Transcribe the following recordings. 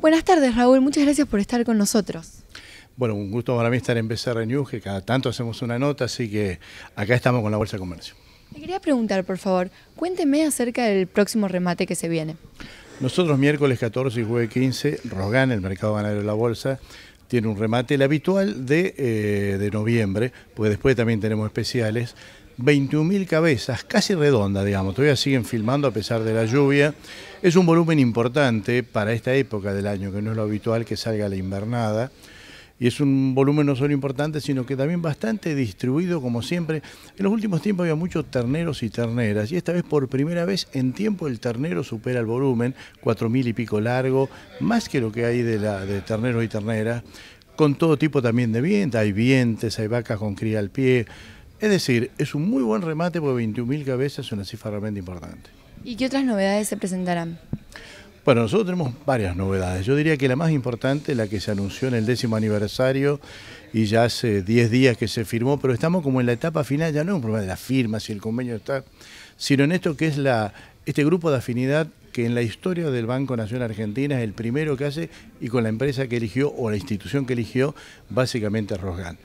Buenas tardes, Raúl. Muchas gracias por estar con nosotros. Bueno, un gusto para mí estar en BCR News, que cada tanto hacemos una nota, así que acá estamos con la Bolsa de Comercio. Me quería preguntar, por favor, cuénteme acerca del próximo remate que se viene. Nosotros miércoles 14 y jueves 15, rogan el mercado ganadero de la Bolsa, tiene un remate, el habitual eh, de, noviembre, porque después también tenemos especiales. 21.000 cabezas, casi redonda, digamos. Todavía siguen filmando a pesar de la lluvia. Es un volumen importante para esta época del año, que no es lo habitual que salga la invernada y es un volumen no solo importante, sino que también bastante distribuido, como siempre. En los últimos tiempos había muchos terneros y terneras, y esta vez por primera vez en tiempo el ternero supera el volumen, 4.000 y pico largo, más que lo que hay de, terneros y terneras, con todo tipo también de vientas, hay vientes, hay vacas con cría al pie. Es decir, es un muy buen remate porque 21.000 cabezas es una cifra realmente importante. ¿Y qué otras novedades se presentarán? Bueno, nosotros tenemos varias novedades. Yo diría que la más importante, la que se anunció en el décimo aniversario y ya hace 10 días que se firmó, pero estamos como en la etapa final, ya no es un problema de la firma si el convenio está, sino en esto que es la, este grupo de afinidad que en la historia del Banco Nacional Argentina es el primero que hace y con la empresa que eligió o la institución que eligió, básicamente Rosgan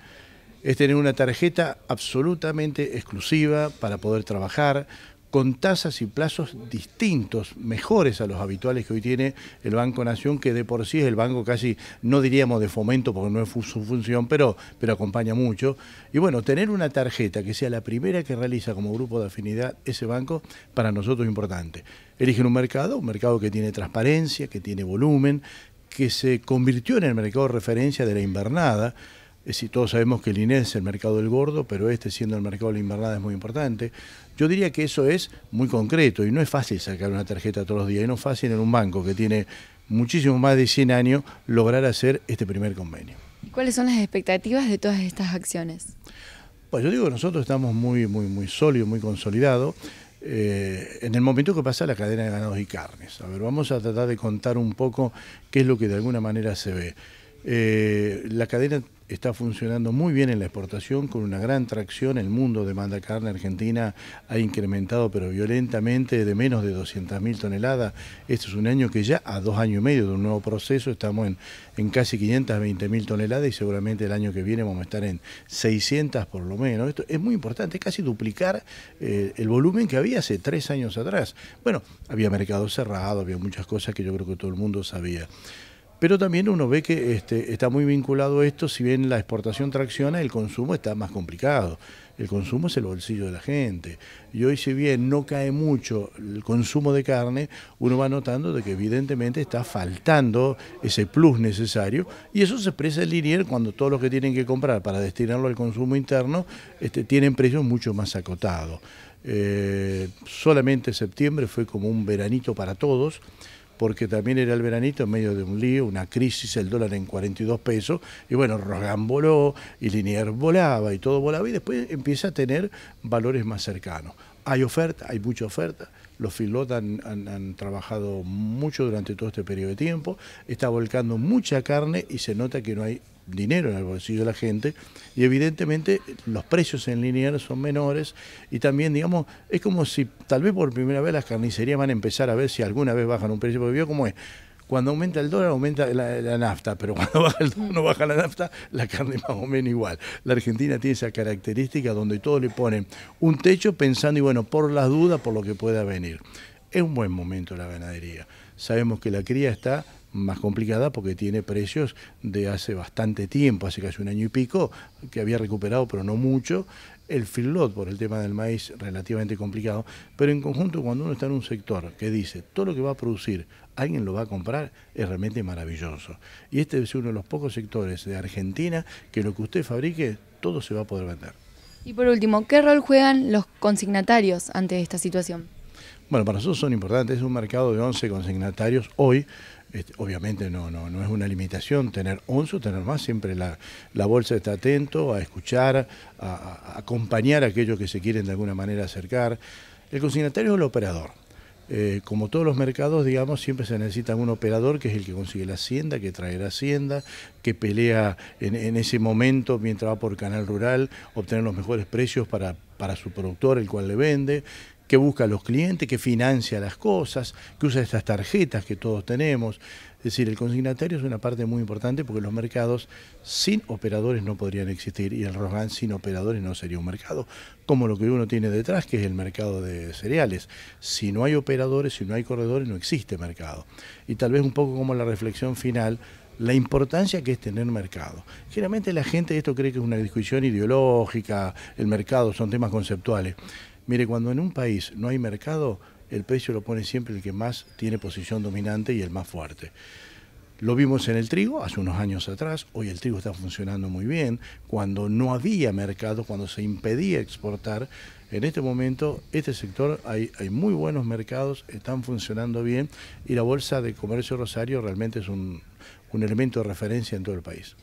es tener una tarjeta absolutamente exclusiva para poder trabajar, con tasas y plazos distintos, mejores a los habituales que hoy tiene el Banco Nación, que de por sí es el banco casi, no diríamos de fomento porque no es su función, pero, pero acompaña mucho. Y bueno, tener una tarjeta que sea la primera que realiza como grupo de afinidad ese banco, para nosotros es importante. Eligen un mercado, un mercado que tiene transparencia, que tiene volumen, que se convirtió en el mercado de referencia de la invernada, es todos sabemos que el INE es el mercado del gordo, pero este siendo el mercado de la invernada es muy importante. Yo diría que eso es muy concreto y no es fácil sacar una tarjeta todos los días, y no es fácil en un banco que tiene muchísimo más de 100 años lograr hacer este primer convenio. cuáles son las expectativas de todas estas acciones? Pues yo digo que nosotros estamos muy, muy, muy sólidos, muy consolidados. Eh, en el momento que pasa la cadena de ganados y carnes. A ver, vamos a tratar de contar un poco qué es lo que de alguna manera se ve. Eh, la cadena está funcionando muy bien en la exportación, con una gran tracción. El mundo demanda carne argentina ha incrementado, pero violentamente, de menos de 200.000 toneladas. esto es un año que ya a dos años y medio de un nuevo proceso estamos en, en casi 520.000 toneladas y seguramente el año que viene vamos a estar en 600 por lo menos. Esto es muy importante, casi duplicar eh, el volumen que había hace tres años atrás. Bueno, había mercado cerrado, había muchas cosas que yo creo que todo el mundo sabía pero también uno ve que este, está muy vinculado esto, si bien la exportación tracciona, el consumo está más complicado. El consumo es el bolsillo de la gente. Y hoy, si bien no cae mucho el consumo de carne, uno va notando de que evidentemente está faltando ese plus necesario. Y eso se expresa en línea cuando todos los que tienen que comprar para destinarlo al consumo interno este, tienen precios mucho más acotados. Eh, solamente septiembre fue como un veranito para todos porque también era el veranito en medio de un lío, una crisis, el dólar en 42 pesos, y bueno, Rogán voló, y Linier volaba, y todo volaba, y después empieza a tener valores más cercanos. Hay oferta, hay mucha oferta, los Filot han, trabajado mucho durante todo este periodo de tiempo, está volcando mucha carne y se nota que no hay dinero en el bolsillo de la gente y evidentemente los precios en lineal son menores y también digamos es como si tal vez por primera vez las carnicerías van a empezar a ver si alguna vez bajan un precio porque vio cómo es cuando aumenta el dólar aumenta la, nafta, pero cuando baja el dólar no baja la nafta, la carne más o menos igual. La Argentina tiene esa característica donde todos le ponen un techo pensando y bueno, por las dudas, por lo que pueda venir. Es un buen momento la ganadería. Sabemos que la cría está más complicada porque tiene precios de hace bastante tiempo, hace casi un año y pico, que había recuperado, pero no mucho. El fillot por el tema del maíz relativamente complicado, pero en conjunto cuando uno está en un sector que dice todo lo que va a producir alguien lo va a comprar, es realmente maravilloso. Y este es uno de los pocos sectores de Argentina que lo que usted fabrique, todo se va a poder vender. Y por último, ¿qué rol juegan los consignatarios ante esta situación? Bueno, para nosotros son importantes, es un mercado de 11 consignatarios hoy, este, obviamente no, no, no es una limitación tener 11 tener más, siempre la, bolsa está atento a escuchar, a, acompañar a aquellos que se quieren de alguna manera acercar. El consignatario es el operador. Eh, como todos los mercados, digamos, siempre se necesita un operador que es el que consigue la hacienda, que trae la hacienda, que pelea en, en ese momento mientras va por canal rural, obtener los mejores precios para para su productor, el cual le vende, que busca a los clientes, que financia las cosas, que usa estas tarjetas que todos tenemos. Es decir, el consignatario es una parte muy importante porque los mercados sin operadores no podrían existir y el rogan sin operadores no sería un mercado, como lo que uno tiene detrás, que es el mercado de cereales. Si no hay operadores, si no hay corredores, no existe mercado. Y tal vez un poco como la reflexión final, la importancia que es tener mercado. Generalmente la gente esto cree que es una discusión ideológica, el mercado son temas conceptuales. Mire, cuando en un país no hay mercado, el precio lo pone siempre el que más tiene posición dominante y el más fuerte. Lo vimos en el trigo hace unos años atrás, hoy el trigo está funcionando muy bien, cuando no había mercado, cuando se impedía exportar, en este momento este sector hay, hay muy buenos mercados, están funcionando bien y la Bolsa de Comercio Rosario realmente es un, un elemento de referencia en todo el país.